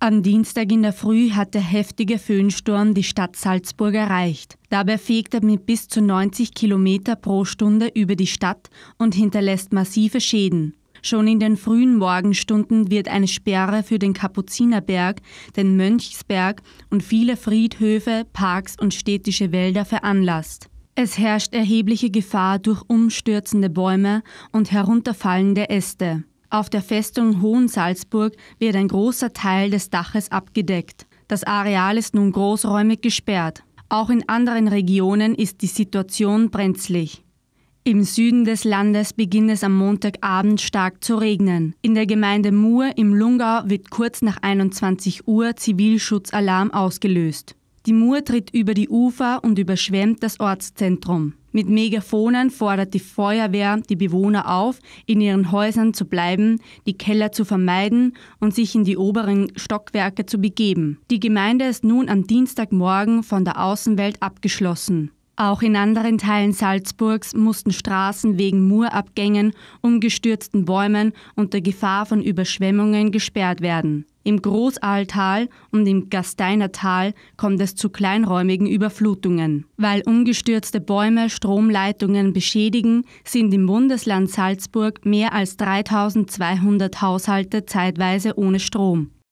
Am Dienstag in der Früh hat der heftige Föhnsturm die Stadt Salzburg erreicht. Dabei fegt er mit bis zu 90 Kilometer pro Stunde über die Stadt und hinterlässt massive Schäden. Schon in den frühen Morgenstunden wird eine Sperre für den Kapuzinerberg, den Mönchsberg und viele Friedhöfe, Parks und städtische Wälder veranlasst. Es herrscht erhebliche Gefahr durch umstürzende Bäume und herunterfallende Äste. Auf der Festung Hohensalzburg wird ein großer Teil des Daches abgedeckt. Das Areal ist nun großräumig gesperrt. Auch in anderen Regionen ist die Situation brenzlig. Im Süden des Landes beginnt es am Montagabend stark zu regnen. In der Gemeinde Mur im Lungau wird kurz nach 21 Uhr Zivilschutzalarm ausgelöst. Die Mur tritt über die Ufer und überschwemmt das Ortszentrum. Mit Megafonen fordert die Feuerwehr die Bewohner auf, in ihren Häusern zu bleiben, die Keller zu vermeiden und sich in die oberen Stockwerke zu begeben. Die Gemeinde ist nun am Dienstagmorgen von der Außenwelt abgeschlossen. Auch in anderen Teilen Salzburgs mussten Straßen wegen Murabgängen, umgestürzten Bäumen und der Gefahr von Überschwemmungen gesperrt werden. Im Großaltal und im Gasteinertal kommt es zu kleinräumigen Überflutungen. Weil umgestürzte Bäume Stromleitungen beschädigen, sind im Bundesland Salzburg mehr als 3200 Haushalte zeitweise ohne Strom.